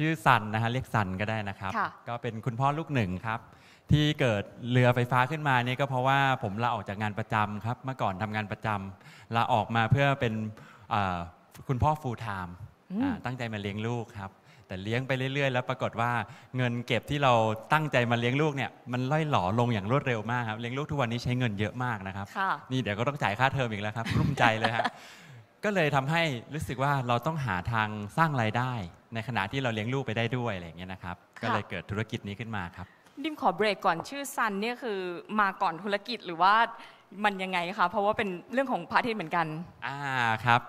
ชื่อสันนะฮะเรียกสันก็ได้นะครับก็เป็นคุณพ่อลูกหนึ่งครับที่เกิดเรือไฟฟ้าขึ้นมาเนี่ยก็เพราะว่าผมลาออกจากงานประจำครับเมื่อก่อนทำงานประจำลาออกมาเพื่อเป็นคุณพ่อฟูลไทม์ตั้งใจมาเลี้ยงลูกครับแต่เลี้ยงไปเรื่อยๆแล้วปรากฏว่าเงินเก็บที่เราตั้งใจมาเลี้ยงลูกเนี่ยมันล่อยหลอลงอย่างรวดเร็วมากครับเลี้ยงลูกทุกวันนี้ใช้เงินเยอะมากนะครับนี่เดี๋ยวก็ต้องจ่ายค่าเทอมอีกแล้วครับรุ่มใจเลยครับก็เลยทำให้รู้สึกว่าเราต้องหาทางสร้างรายได้ในขณะที่เราเลี้ยงลูกไปได้ด้วยอะไรอย่างเงี้ยนะครับก็เลยเกิดธุรกิจนี้ขึ้นมาครับ ดิมขอเบรกก่อนชื่อซันเนี่ยคือมาก่อนธุรกิจหรือว่ามันยังไงคะเพราะว่าเป็นเรื่องของพระาทิตเหมือนกัน อ่าครับ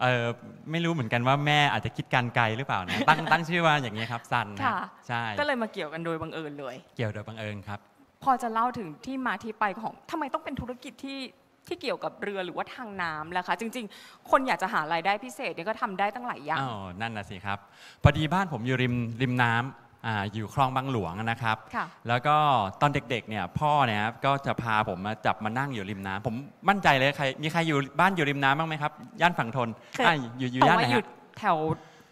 เออไม่รู้เหมือนกันว่าแม่อาจจะคิดการไกลหรือเปล่านะตั้งตั้งชื่อว่าอย่างนี้ครับซันค่ะใช่ก็เลยมาเกี่ยวกันโดยบังเอิญเลย เกี่ยวโดยบังเอิญครับพอจะเล่าถึงที่มาที่ไปของทำไมต้องเป็นธุรกิจที่ที่เกี่ยวกับเรือหรือว่าทางน้ำแล้ะคะจริงๆ คนอยากจะหารายได้พิเศษเนี่ยก็ทำได้ตั้งหลายอย่างอ๋อนั่นนะสิครับพอดีบ้านผมอยู่ริมริมน้ำออยู่คลองบางหลวงนะครับ แล้วก็ตอนเด็กๆ เนี่ยพ่อเนี่ยก็จะพาผมมาจับมานั่งอยู่ริมน้ำผมมั่นใจเลยใครมีใครอยู่บ้านอยู่ริมน้ำบ้างไหมครับย่านฝั่งทนอยู่อยู่ย่านไหนับแถว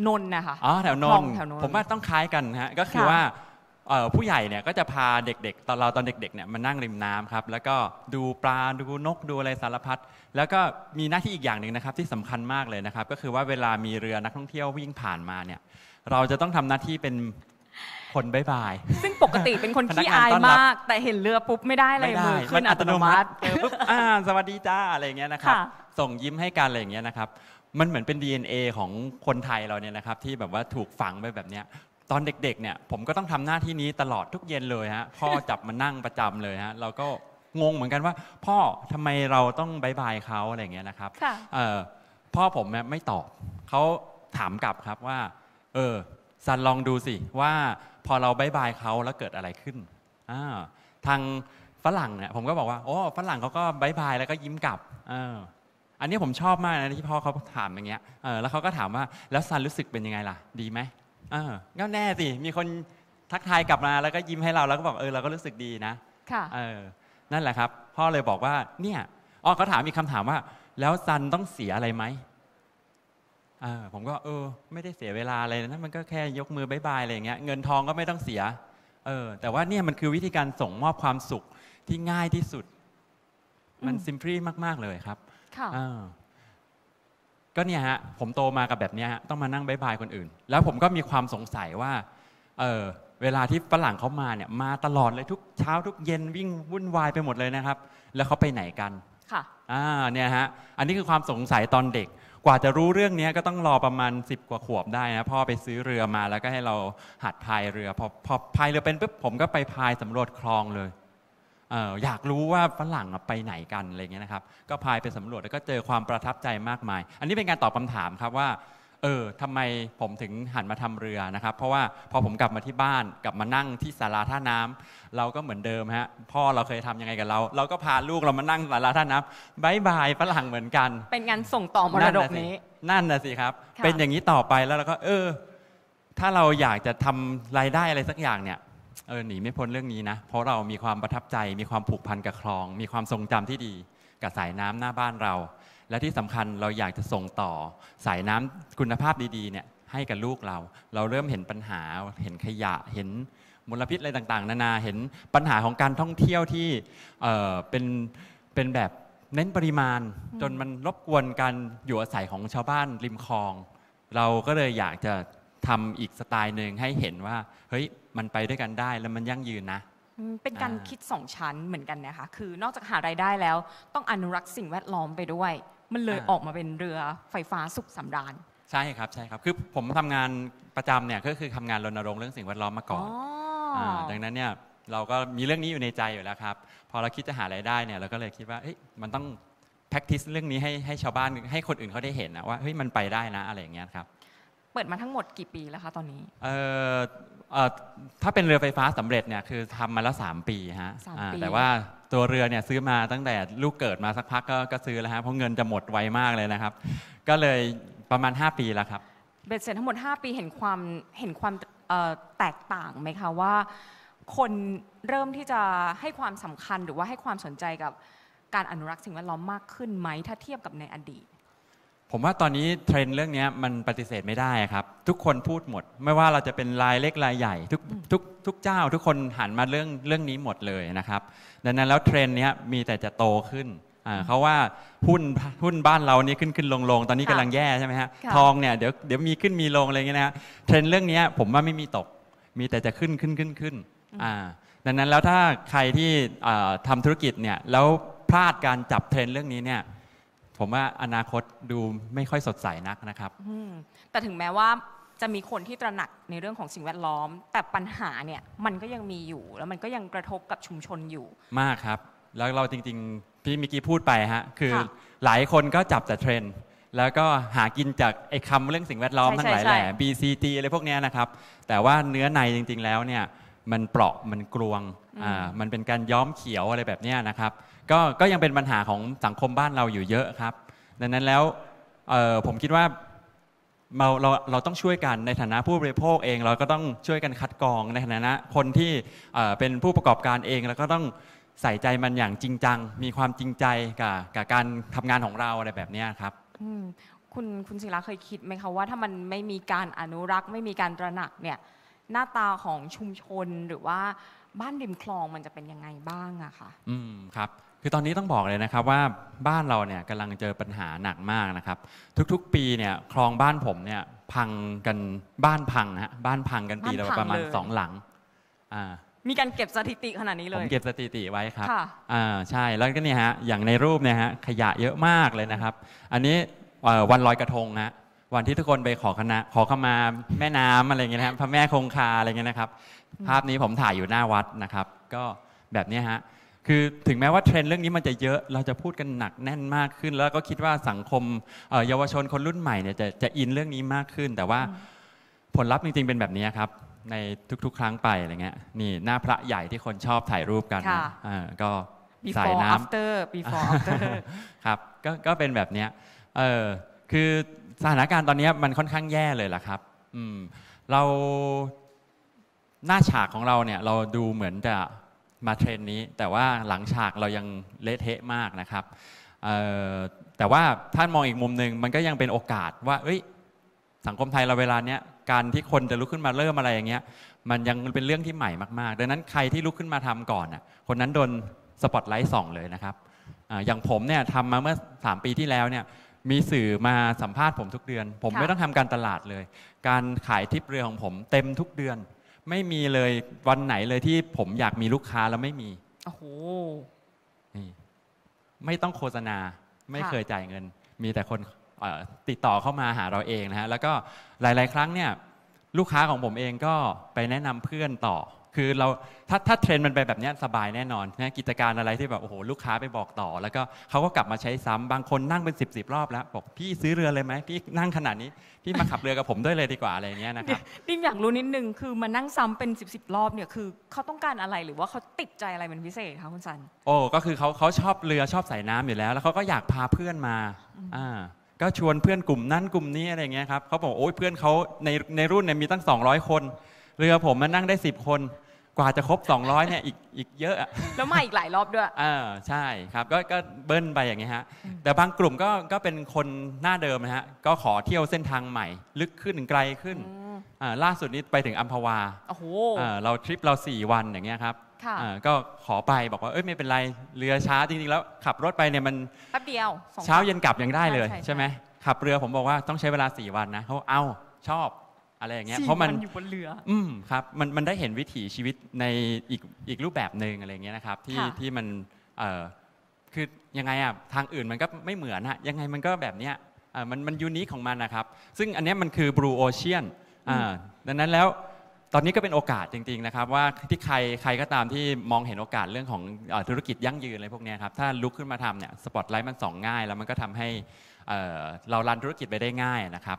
นนนะคะอ๋อแถวนนผมว่าต้องคล้ายกันฮะก็คือว่าผู้ใหญ่เนี่ยก็จะพาเด็กๆ ตอนเราตอนเด็กๆเนี่ยมานั่งริมน้ำครับ แล้วก็ดูปลา ดูนกดูอะไรสารพัดแล้วก็มีหน้าที่อีกอย่างหนึ่งนะครับที่สำคัญมากเลยนะครับ ก็คือว่าเวลามีเรือนักท่องเที่ยววิ่งผ่านมาเนี่ย เราจะต้องทำหน้าที่เป็นคนบายบายซึ่งปกติเป็นคนขี้อายมาก แต่เห็นเรือปุ๊บไม่ได้เลย มือขึ้นอัตโนมัติปุ๊บอ่าสวัสดีจ้า อะไรเงี้ยนะครับส่งยิ้มให้กันอะไรเงี้ยนะครับ มันเหมือนเป็น DNA ของคนไทยเราเนี่ยนะครับ ที่แบบว่าถูกฝังไปแบบเนี้ยตอนเด็กๆเนี่ยผมก็ต้องทำหน้าที่นี้ตลอดทุกเย็นเลยฮะพ่อจับมานั่งประจำเลยฮะเราก็งงเหมือนกันว่า พ่อทำไมเราต้องบายบายเขาอะไรเงี้ยนะครับพ่อผมไม่ตอบเขาถามกลับครับว่า เออซันลองดูสิว่าพอเราบายบายเขาแล้วเกิดอะไรขึ้นทางฝรั่งเนี่ยผมก็บอกว่าโอ้ฝรั่งเขาก็บายบายแล้วก็ยิ้มกลับออันนี้ผมชอบมากนะที่พ่อเขาถามอย่างเงี้ยแล้วเขาก็ถามว่าแล้วซันรู้สึกเป็นยังไงล่ะดีไหมก็แน่สิ มีคนทักทายกลับมาแล้วก็ยิ้มให้เราแล้วก็บอกเออเราก็รู้สึกดีนะค่ะ เออ นั่นแหละครับพ่อเลยบอกว่า เนี่ยอ๋อเขาถามมีคำถามว่า แล้วซันต้องเสียอะไรไหมเออผมก็ เออ ไม่ได้เสียเวลาอะไรนะมันก็แค่ยกมือบายบายอะไรอย่างเงี้ยเงินทองก็ไม่ต้องเสีย เออ แต่ว่าเนี่ยมันคือวิธีการส่งมอบความสุขที่ง่ายที่สุด มันซิมพลีมากๆเลยครับ ค่ะก็เนี่ยฮะผมโตมากับแบบเนี้ยฮะต้องมานั่งบายบายคนอื่น แล้วผมก็มีความสงสัยว่า เออเวลาที่ฝรั่งเขามาเนี่ยมาตลอดเลยทุกเช้าทุกเย็นวิ่งวุ่นวายไปหมดเลยนะครับ แล้วเขาไปไหนกันค่ะอ่าเนี่ยฮะอันนี้คือความสงสัยตอนเด็ก กว่าจะรู้เรื่องนี้ก็ต้องรอประมาณ 10กว่าขวบได้นะ พ่อไปซื้อเรือมาแล้วก็ให้เราหัดพายเรือพอพายเรือเป็นปุ๊บผมก็ไปพายสำรวจคลองเลยอยากรู้ว่าฝรั่งไปไหนกันอะไรเงี้ยนะครับ ก็พายไปสำรวจแล้วก็เจอความประทับใจมากมาย อันนี้เป็นการตอบคาถามครับว่า เออทำไมผมถึงหันมาทำเรือนะครับ เพราะว่าพอผมกลับมาที่บ้านกลับมานั่งที่ศาลาท่าน้ำ เราก็เหมือนเดิมฮะพ่อเราเคยทำยังไงกับเรา เราก็พาลูกเรามานั่งศาลาท่าน้ำบายบายฝรั่งเหมือนกัน เป็นงานส่งต่อมรดกนี้ นั่นนะสิครับ เป็นอย่างนี้ต่อไปแล้วเราก็เออ ถ้าเราอยากจะทำรายได้อะไรสักอย่างเนี่ยเออหนีไม่พ้นเรื่องนี้นะเพราะเรามีความประทับใจมีความผูกพันกับคลอง มีความทรงจำที่ดีกับสายน้ำหน้าบ้านเรา และที่สำคัญเราอยากจะส่งต่อสายน้ำคุณภาพดีๆเนี่ยให้กับลูกเรา เราเริ่มเห็นปัญหาเห็นขยะเห็นมลพิษอะไรต่างๆ นานาเห็นปัญหาของการท่องเที่ยวที่เออเป็นเป็นแบบเน้นปริมาณจนมันรบกวนการอยู่อาศัยของชาวบ้านริมคลอง เราก็เลยอยากจะทำอีกสไตล์หนึ่งให้เห็นว่าเฮ้ยมันไปด้วยกันได้แล้วมันยั่งยืนนะ เป็นการคิดสองชั้นเหมือนกันนะคะคือนอกจากหารายได้แล้วต้องอนุรักษ์สิ่งแวดล้อมไปด้วย มันเลยออกมาเป็นเรือไฟฟ้าสุขสำราญใช่ครับใช่ครับคือผมทำงานประจำเนี่ยก็คือทำงานรณรงค์เรื่องสิ่งแวดล้อมมาก่อนดังนั้นเนี่ยเราก็มีเรื่องนี้อยู่ในใจอยู่แล้วครับพอเราคิดจะหารายได้เนี่ยเราก็เลยคิดว่ามันต้อง practice เรื่องนี้ให้ให้ชาวบ้านให้คนอื่นเขาได้เห็นนะว่าเฮ้ยมันไปได้นะอะไรอย่างเงี้ยครับปิดมาทั้งหมดกี่ปีแล้วคะ ตอนนี้เออเอ่อถ้าเป็นเรือไฟฟ้าสำเร็จเนี่ยคือทำมาแล้ว3ปีฮะสามปี แต่ว่าตัวเรือเนี่ยซื้อมาตั้งแต่ลูกเกิดมาสักพักก็กซื้อแล้วฮะเพราะเงินจะหมดไวมากเลยนะครับ ก็เลยประมาณ 5 ปีแล้วครับเบ็ดเสร็จทั้งหมด 5 ปีเห็นความเห็นความแตกต่างไหมคะ ว่าคนเริ่มที่จะให้ความสำคัญหรือว่าให้ความสนใจกับการอนุรักษ์สิ่งแวดล้อมมากขึ้นไหมถ้าเทียบกับในอดีตผมว่าตอนนี้เทรนด์เรื่องนี้มันปฏิเสธไม่ได้ครับ ทุกคนพูดหมด ไม่ว่าเราจะเป็นรายเล็กรายใหญ่ทุกทุกทุกเจ้าทุกคนหันมาเรื่องเรื่องนี้หมดเลยนะครับดังนั้นแล้วเทรนด์นี้มีแต่จะโตขึ้นเขาว่าหุ้นหุ้นบ้านเรานี่ขึ้นขึ้นลงลงตอนนี้กำลังแย่ใช่ไหมฮะทองเนี่ยเดี๋ยวเดี๋ยวมีขึ้นมีลงอะไรเงี้ยนะฮะเทรนด์เรื่องนี้ผมว่าไม่มีตกมีแต่จะขึ้นขึ้นขึ้นขึ้นอ่าดังนั้นแล้วถ้าใครที่ทำธุรกิจเนี่ยแล้วพลาดการจับเทรนด์เรื่องนี้เนี่ยผมว่าอนาคตดูไม่ค่อยสดใสนักนะครับ แต่ถึงแม้ว่าจะมีคนที่ตระหนักในเรื่องของสิ่งแวดล้อม แต่ปัญหาเนี่ยมันก็ยังมีอยู่แล้วมันก็ยังกระทบกับชุมชนอยู่มากครับ แล้วเราจริงๆ พี่มิกี้พูดไปฮะคือ หลายคนก็จับแต่เทรนด์แล้วก็หากินจากไอ้คำเรื่องสิ่งแวดล้อมทั้งหลายแหล่ BCG อะไรพวกนี้นะครับ แต่ว่าเนื้อในจริง ๆแล้วเนี่ยมันเปราะมันกลวง อ่า มันเป็นการย้อมเขียวอะไรแบบนี้นะครับ ก็ ก็ยังเป็นปัญหาของสังคมบ้านเราอยู่เยอะครับ ดังนั้นแล้วผมคิดว่าเราเรา เราต้องช่วยกันในฐานะผู้บริโภคเอง เราก็ต้องช่วยกันคัดกรองในฐานะคนที่เป็นผู้ประกอบการเองแล้วก็ต้องใส่ใจมันอย่างจริงจัง มีความจริงใจกับ กับการทำงานของเราอะไรแบบนี้ครับคุณ คุณศิลาเคยคิดไหมคะว่าถ้ามันไม่มีการอนุรักษ์ ไม่มีการตระหนักเนี่ยหน้าตาของชุมชนหรือว่าบ้านริมคลองมันจะเป็นยังไงบ้างอะคะอืมครับ คือตอนนี้ต้องบอกเลยนะครับว่าบ้านเราเนี่ยกำลังเจอปัญหาหนักมากนะครับ ทุกๆ ปีเนี่ยคลองบ้านผมเนี่ยพังกันบ้านพังฮะบ้านพังกันปีละประมาณสองหลังอ่ามีการเก็บสถิติขนาดนี้เลยผมเก็บสถิติไว้ครับอ่าใช่ แล้วก็นี่ฮะอย่างในรูปเนี่ยฮะขยะเยอะมากเลยนะครับ อันนี้วันลอยกระทงฮะวันที่ทุกคนไปขอคณะขอขมาแม่น้ำอะไรเงี้ยนะครับพระแม่คงคาอะไรเงี้ยนะครับ ภาพนี้ผมถ่ายอยู่หน้าวัดนะครับ ก็แบบนี้ฮะคือถึงแม้ว่าเทรนด์เรื่องนี้มันจะเยอะเราจะพูดกันหนักแน่นมากขึ้น แล้วก็คิดว่าสังคมเยาวชนคนรุ่นใหม่เนี่ยจะจะอินเรื่องนี้มากขึ้น แต่ว่าผลลัพธ์จริงๆ เป็นแบบนี้ครับ ในทุกๆครั้งไปอะไรเงี้ยนี่หน้าพระใหญ่ที่คนชอบถ่ายรูปกันก็สายน้ำ after before after ครับก็ก็เป็นแบบเนี้ย เออคือสถานการณ์ตอนนี้มันค่อนข้างแย่เลยล่ะครับเราหน้าฉากของเราเนี่ยเราดูเหมือนจะมาเทรนนี้ แต่ว่าหลังฉากเรายังเละเทะมากนะครับแต่ว่าถ้ามองอีกมุมหนึ่งมันก็ยังเป็นโอกาสว่า เอ้ย สังคมไทยเราเวลาเนี้ยการที่คนจะลุกขึ้นมาเริ่มอะไรอย่างเงี้ยมันยังเป็นเรื่องที่ใหม่มากๆ ดังนั้นใครที่ลุกขึ้นมาทำก่อนอ่ะคนนั้นโดนสปอตไลท์ส่องเลยนะครับอย่างผมเนี่ยทำมาเมื่อ 3 ปีที่แล้วเนี่ยมีสื่อมาสัมภาษณ์ผมทุกเดือน ผมไม่ต้องทำการตลาดเลย การขายทิปเรือของผมเต็มทุกเดือน ไม่มีเลยวันไหนเลยที่ผมอยากมีลูกค้าแล้วไม่มี โอ้โหไม่ต้องโฆษณา ไม่เคยจ่ายเงิน มีแต่คนติดต่อเข้ามาหาเราเองนะฮะ แล้วก็หลาย ๆ ครั้งเนี่ยลูกค้าของผมเองก็ไปแนะนำเพื่อนต่อคือเราถ้าถ้าเทรนด์มันไปแบบนี้สบายแน่นอนนะกิจการอะไรที่แบบ โอ้โห ลูกค้าไปบอกต่อ แล้วก็เขาก็กลับมาใช้ซ้ำบางคนนั่งเป็นสิบสิบรอบแล้ว บอกพี่ซื้อเรือเลยไหมพี่นั่งขนาดนี้ พี่มาขับเรือกับผมด้วยเลยดีกว่าอะไรเงี้ยนะครับดิ้งอยากรู้นิดนึง คือมานั่งซ้ำเป็นสิบสิบรอบเนี่ยคือเขาต้องการอะไรหรือว่าเขาติดใจอะไรเป็นพิเศษคะคุณสันโอ้ก็คือเขาเขาชอบเรือชอบสายน้ำอยู่แล้วแล้วเขาก็อยากพาเพื่อนมาอ่าก็ชวนเพื่อนกลุ่มนั้นกลุ่มนี้อะไรเงี้ยครับเขาบอกโอ้ยเพื่อนเขาในในรุ่นเนี่ยมีตั้ง 200 คน เรือผมมันนั่งได้ 10คนกว่าจะครบ 200เนี่ยอีกอีกเยอะอะแล้วมาอีกหลายรอบด้วยอ่าใช่ครับก็ก็เบิ้ลไปอย่างเงี้ยฮะ แต่บางกลุ่มก็ก็เป็นคนหน้าเดิมนะฮะก็ขอเที่ยวเส้นทางใหม่ ลึกขึ้น ไกลขึ้นอ่าล่าสุดนี้ไปถึงอัมพวาโอ้โหอ่าเราทริปเรา 4 วันอย่างเงี้ยครับค่ะอ่าก็ขอไปบอกว่า เอ้ยไม่เป็นไรเรือช้าจริงๆ แล้วขับรถไปเนี่ยมัน แป๊บเดียว เช้าเย็นกลับยังได้เลยใช่ไหมขับเรือผมบอกว่าต้องใช้เวลา 4 วันนะเขาเอาชอบอะไรอย่างเงี้ยเพราะมันอยู่บนเรือ อืม ครับ มันมันได้เห็นวิถีชีวิตในอีกอีกรูปแบบหนึ่งอะไรเงี้ยนะครับ ที่ที่มันเอ่อคือ ยังไงอ่ะทางอื่นมันก็ไม่เหมือน่ะยังไงมันก็แบบเนี้ยมันมันยูนิคของมันนะครับ ซึ่งอันเนี้ยมันคือลูโอเชียนอ่าดังนั้นแล้วตอนนี้ก็เป็นโอกาสจริง ๆนะครับ ว่าที่ใครใครก็ตามที่มองเห็นโอกาสเรื่องของธุรกิจยั่งยืนอะไรพวกนี้ครับถ้าลุกขึ้นมาทำเนี่ยสปอตไลท์มันส่องง่ายแล้วมันก็ทำให้เรารันธุรกิจไปได้ง่ายนะครับ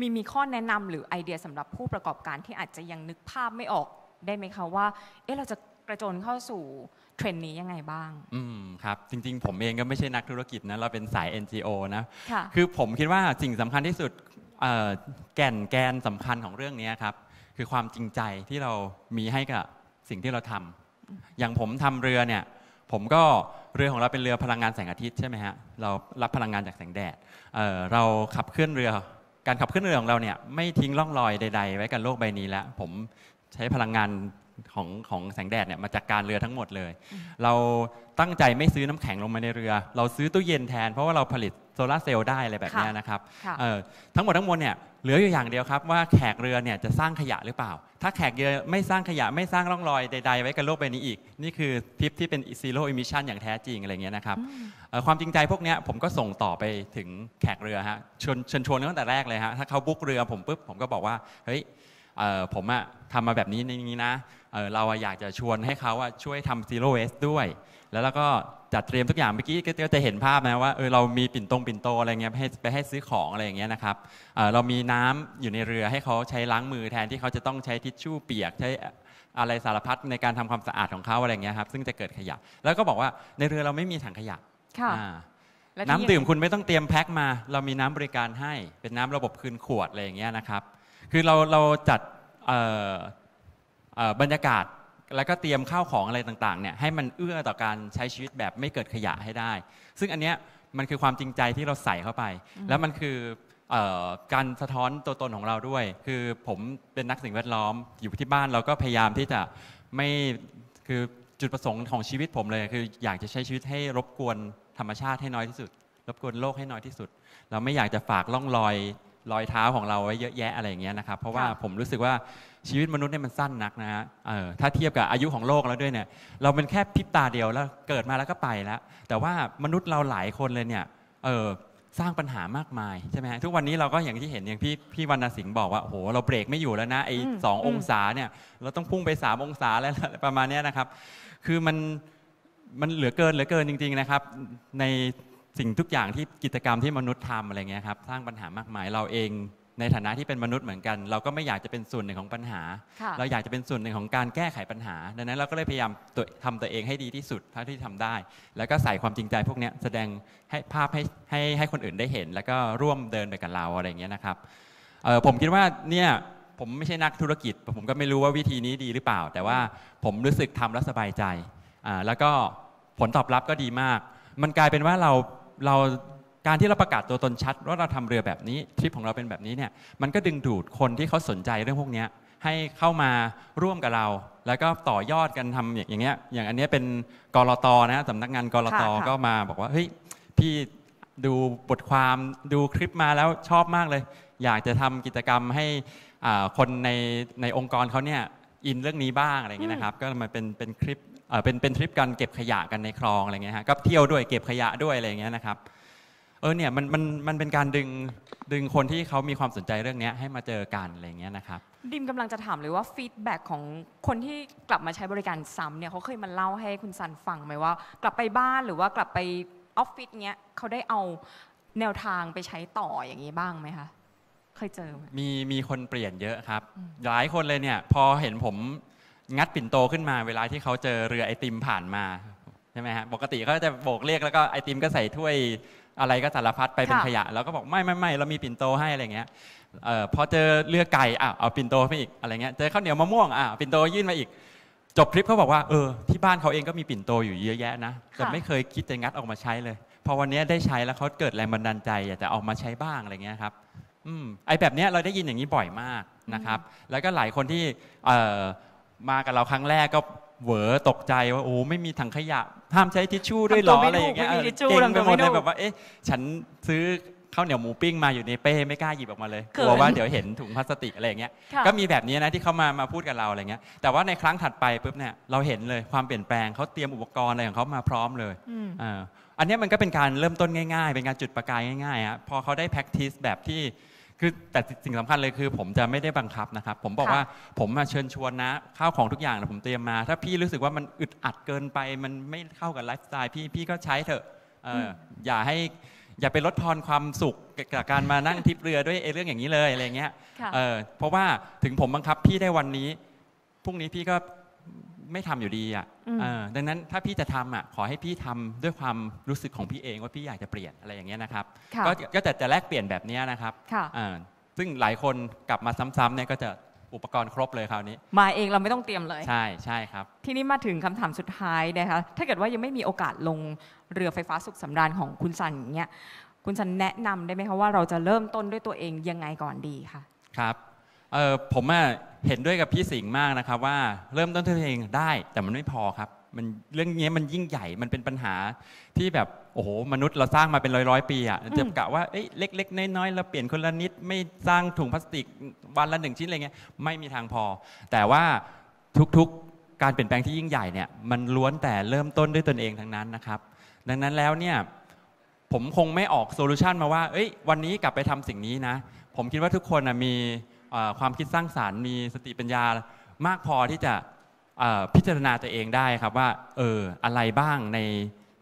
มีมีข้อแนะนำหรือไอเดียสำหรับผู้ประกอบการที่อาจจะยังนึกภาพไม่ออกได้ไหมคะว่า เอ๊ะเราจะกระโจนเข้าสู่เทรนนี้ยังไงบ้างอืมครับ จริงๆผมเองก็ไม่ใช่นักธุรกิจนะเราเป็นสาย NGO นะคือผมคิดว่าสิ่งสำคัญที่สุดแก่นแกนสำคัญของเรื่องนี้ครับคือความจริงใจที่เรามีให้กับสิ่งที่เราทำ อย่างผมทำเรือ เนี่ย ผมก็เรือของเราเป็นเรือพลังงานแสงอาทิตย์ใช่ไหมฮะ เรารับพลังงานจากแสงแดดเเราขับเคลื่อนเรือ การขับเคลื่อนเรือของเราเนี่ยไม่ทิ้งร่องรอยใด ๆ ไว้กับโลกใบนี้แล้ว ผมใช้พลังงานของของแสงแดดเนี่ยมาจากการเรือทั้งหมดเลย เราตั้งใจไม่ซื้อน้ำแข็งลงมาในเรือ เราซื้อตู้เย็นแทนเพราะว่าเราผลิตโซลาเซลล์ได้อะไรแบบนี้นะครับทั้งหมดทั้งมวลเนี่ยเหลืออยู่อย่างเดียวครับว่าแขกเรือเนี่ยจะสร้างขยะหรือเปล่า ถ้าแขกเรือไม่สร้างขยะไม่สร้างร่องรอยใด ๆ ไว้กับโลกใบนี้อีกนี่คือทิปที่เป็นซีโร่เอมิชันอย่างแท้จริงอะไรเงี้ยนะครับความจริงใจพวกนี้ผมก็ส่งต่อไปถึงแขกเรือฮะชวนชวนชวนตั้งแต่แรกเลยฮะถ้าเขาบุกเรือผมปุ๊บผมก็บอกว่าเฮ้ยผมอะทำมาแบบนี้นี้นะเราอยากจะชวนให้เขาช่วยทำซีโร่เอสด้วยแล้วเราก็จัดเตรียมทุกอย่างเมื่อกี้ก็จะเห็นภาพนะว่าเออเรามีปิ่นตรงปิ่นโตอะไรเงี้ยให้ไปให้ซื้อของอะไรอย่างเงี้ยนะครับเรามีน้ำอยู่ในเรือให้เขาใช้ล้างมือแทนที่เขาจะต้องใช้ทิชชู่เปียก ใช้อะไรสารพัดในการทำความสะอาดของเขาอะไรเงี้ยครับซึ่งจะเกิดขยะแล้วก็บอกว่าในเรือเราไม่มีถังขยะน้ำดื่มคุณไม่ต้องเตรียมแพ็คมา เรามีน้ำบริการให้เป็นน้ำระบบคืนขวดอะไรอย่างเงี้ยนะครับคือเราเราจัดบรรยากาศแล้วก็เตรียมข้าวของอะไรต่างๆเนี่ยให้มันเอื้อต่อการใช้ชีวิตแบบไม่เกิดขยะให้ได้ ซึ่งอันเนี้ยมันคือความจริงใจที่เราใส่เข้าไป แล้วมันคือการสะท้อนตัวตนของเราด้วย คือผมเป็นนักสิ่งแวดล้อมอยู่ที่บ้านเราก็พยายามที่จะไม่ คือจุดประสงค์ของชีวิตผมเลยคืออยากจะใช้ชีวิตให้รบกวนธรรมชาติให้น้อยที่สุด รบกวนโลกให้น้อยที่สุด เราไม่อยากจะฝากล่องรอยรอยเท้าของเราไว้เยอะแยะอะไรอย่างเงี้ยนะครับ เพราะว่าผมรู้สึกว่าชีวิตมนุษย์เนี่ยมันสั้นนักนะฮะถ้าเทียบกับอายุของโลกแล้วด้วยเนี่ย เราเป็นแค่พิบตาเดียวแล้วเกิดมาแล้วก็ไปแล้ว แต่ว่ามนุษย์เราหลายคนเลยเนี่ย เออสร้างปัญหามากมายใช่ไหมฮะทุกวันนี้เราก็อย่างที่เห็นอย่างพี่พี่วรรณสิงห์บอกว่าโอ้โห เราเบรกไม่อยู่แล้วนะ ไอ้สององศาเนี่ย เราต้องพุ่งไปสามองศาแล้วประมาณนี้นะครับ คือมันมันเหลือเกินเหลือเกินจริงๆนะครับ ในสิ่งทุกอย่างที่กิจกรรมที่มนุษย์ทำอะไรเงี้ยครับ สร้างปัญหามากมายเราเองในฐานะที่เป็นมนุษย์เหมือนกัน เราก็ไม่อยากจะเป็นส่วนหนึ่งของปัญหา เราอยากจะเป็นส่วนหนึ่งของการแก้ไขปัญหา ดังนั้นเราก็เลยพยายามทำทำตัวเองให้ดีที่สุดเท่าที่ทำได้ แล้วก็ใส่ความจริงใจพวกนี้แสดงให้ภาพให้ให้ให้คนอื่นได้เห็น แล้วก็ร่วมเดินไปกับเราอะไรอย่างเงี้ยนะครับผมคิดว่าเนี่ยผมไม่ใช่นักธุรกิจ ผมก็ไม่รู้ว่าวิธีนี้ดีหรือเปล่า แต่ว่าผมรู้สึกทำแล้วสบายใจแล้วก็ผลตอบรับก็ดีมาก มันกลายเป็นว่าเราเราการที่เราประกาศตัวตนชัดว่าเราทำเรือแบบนี้ทริปของเราเป็นแบบนี้เนี่ยมันก็ดึงดูดคนที่เขาสนใจเรื่องพวกนี้ให้เข้ามาร่วมกับเรา แล้วก็ต่อยอดกันทำอย่างเงี้ยอย่างอันนี้เป็นกรตนะสำนักงานกรตก็มาบอกว่าเฮ้ยพี่ดูบทความดูคลิปมาแล้วชอบมากเลย อยากจะทำกิจกรรมให้คนในในองค์กรเขาเนี่ยอินเรื่องนี้บ้างอะไรเงี้ยนะครับ ก็มาเป็นเป็นคลิปเป็นเป็นทริปการเก็บขยะกันในคลองอะไรเงี้ยฮะก็เที่ยวด้วยเก็บขยะด้วยอะไรเงี้ยนะครับเออเนี่ยมันมันมันเป็นการดึงดึงคนที่เขามีความสนใจเรื่องนี้ให้มาเจอกันอะไรเงี้ยนะครับดิมกำลังจะถามเลยว่าฟีดแบ็ของคนที่กลับมาใช้บริการซ้ำเนี่ยเขาเคยมาเล่าให้คุณซันฟังไหมว่า กลับไปบ้านหรือว่ากลับไปออฟฟิศเนี้ยเขาได้เอาแนวทางไปใช้ต่ออย่างนี้บ้างไหมคะเคยเจอไหมมีมีคนเปลี่ยนเยอะครับ หลายคนเลยเนี่ยพอเห็นผมงัดปิ่นโตขึ้นมาเวลาที่เขาเจอเรือไอติมผ่านมาใช่ไหมฮะปกติเขาจะโบกเรียกแล้วก็ไอติมก็ใส่ถ้วยอะไรก็สารพัดไปเป็นขยะแล้วก็บอกไม่ไม่ไม่เรามีปิ่นโตให้อะไรเงี้ยพอเจอเลือกไก่อ่ะเอาปิ่นโตไปอีกอะไรเงี้ยเจอข้าวเหนียวมะม่วงอ่ะปิ่นโตยื่นมาอีก จบคลิปเขาบอกว่าเออที่บ้านเขาเองก็มีปิ่นโตอยู่เยอะแยะนะแต่ไม่เคยคิดจะงัดออกมาใช้เลยพอวันนี้ได้ใช้แล้วเขาเกิดแรงบันดาลใจอยากจะออกมาใช้บ้างอะไรเงี้ยครับ อืม ไอแบบเนี้ยเราได้ยินอย่างนี้บ่อยมากนะครับ แล้วก็หลายคนที่มากับเราครั้งแรกก็เหวอตกใจว่าโอ้ไม่มีถังขยะ ห้ามใช้ทิชชู่ด้วยหรออะไรอย่างเงี้ยเก่งไปหมดเลยแบบว่าเอ๊ะฉันซื้อข้าวเหนียวหมูปิ้งมาอยู่ในเป้ไม่กล้าหยิบออกมาเลย กลัวว่าเดี๋ยวเห็นถุงพลาสติก อะไรอย่างเงี้ยก็มีแบบนี้นะที่เขามามาพูดกับเราอะไรเงี้ยแต่ว่าในครั้งถัดไปปุ๊บเนี่ยเราเห็นเลยความเปลี่ยนแปลงเขาเตรียมอุปกรณ์อะไรของเขามาพร้อมเลยอันนี้มันก็เป็นการเริ่มต้นง่ายๆ เป็นการจุดประกายง่ายๆฮะพอเขาได้ practice แบบที่คือแต่สิ่งสำคัญเลย คือผมจะไม่ได้บังคับนะครับผมบอกว่าผมมาเชิญชวนนะข้าวของทุกอย่างนะผมเตรียมมา ถ้าพี่รู้สึกว่ามันอึดอัดเกินไป มันไม่เข้ากับไลฟ์สไตล์พี่พี่ก็ใช้เถอะอย่าให้อย่าไปลดทอนความสุขกากการมานั่งทิพเรือด้วยเรื่องอย่างนี้เลยอะไรเงี้ยเพราะว่าถึงผมบังคับพี่ได้วันนี้พรุ่งนี้พี่ก็ไม่ทำอยู่ดีอ่ะดังนั้นถ้าพี่จะทำอ่ะขอให้พี่ทำด้วยความรู้สึกของพี่เองว่าพี่อยากจะเปลี่ยนอะไรอย่างเงี้ยนะครับ ก็แต่จะแลกเปลี่ยนแบบนี้นะครับ ซึ่งหลายคนกลับมาซ้ำๆเนี่ยก็จะอุปกรณ์ครบเลยคราวนี้ มาเองเราไม่ต้องเตรียมเลย ใช่ใช่ครับ ทีนี้มาถึงคำถามสุดท้ายนะคะถ้าเกิดว่ายังไม่มีโอกาสลงเรือไฟฟ้าสุขสำราญของคุณสันอย่างเงี้ยคุณสันแนะนำได้ไหมคะว่าเราจะเริ่มต้นด้วยตัวเองยังไงก่อนดีคะครับเออผมเห็นด้วยกับพี่สิงห์มากนะครับ ว่าเริ่มต้นตัวเองได้แต่มันไม่พอครับ มันเรื่องนี้มันยิ่งใหญ่มันเป็นปัญหาที่แบบโอ้โหมนุษย์เราสร้างมาเป็นร้อยร้อยปีอะจะกะว่าเเล็กๆน้อยๆเราเปลี่ยนคนละนิดไม่สร้างถุงพลาสติกวันละหนึ่งชิ้นอะไรเงี้ยไม่มีทางพอ แต่ว่าทุก ๆการเปลี่ยนแปลงที่ยิ่งใหญ่เนี่ยมันล้วนแต่เริ่มต้นด้วยตนเองทั้งนั้นนะครับ ดังนั้นแล้วเนี่ยผมคงไม่ออกโซลูชันมาว่าเอ้ย วันนี้กลับไปทำสิ่งนี้นะ ผมคิดว่าทุกคนมีความคิดสร้างสารรค์มีสติปัญญา มากพอที่จะพิจารณาตัวเองได้ครับว่าเอออะไรบ้างใน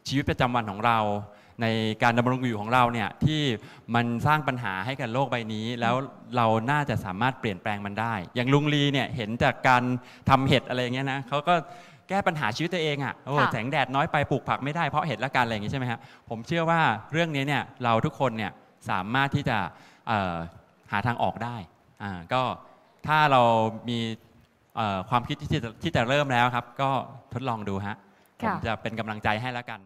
ชีวิตประจำวันของเรา ในการดำรงอยู่ของเราเนี่ยที่มันสร้างปัญหาให้กับโลกใบนี้ แล้วเราน่าจะสามารถเปลี่ยนแปลงมันได้ อย่างลุงลีเนี่ยเห็นจากการทำเห็ดอะไรเงี้ยนะเขาก็แก้ปัญหาชีวิตตัวเองอะ่ะโอ้แสงแดดน้อยไปปลูกผักไม่ได้เพราะเห็ดละกันอะไรอย่างงี้ใช่ไหมครับผมเชื่อว่าเรื่องนี้เนี่ยเราทุกคนเนี่ยสามารถที่จะหาทางออกได้อ่าก็ถ้าเรามีความคิดที่จะที่จะเริ่มแล้วครับ ก็ทดลองดูฮะผมจะเป็นกำลังใจให้แล้วกัน